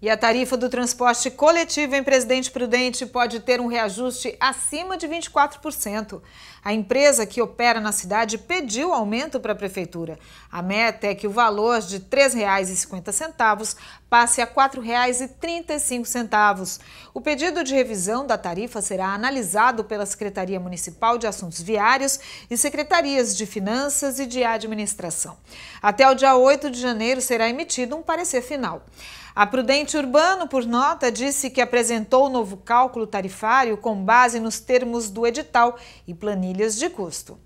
E a tarifa do transporte coletivo em Presidente Prudente pode ter um reajuste acima de 24%. A empresa que opera na cidade pediu aumento para a prefeitura. A meta é que o valor de R$ 3,50 passe a R$ 4,35. O pedido de revisão da tarifa será analisado pela Secretaria Municipal de Assuntos Viários e Secretarias de Finanças e de Administração. Até o dia 8 de janeiro será emitido um parecer final. A Prudente Ambiente Urbano, por nota, disse que apresentou o novo cálculo tarifário com base nos termos do edital e planilhas de custo.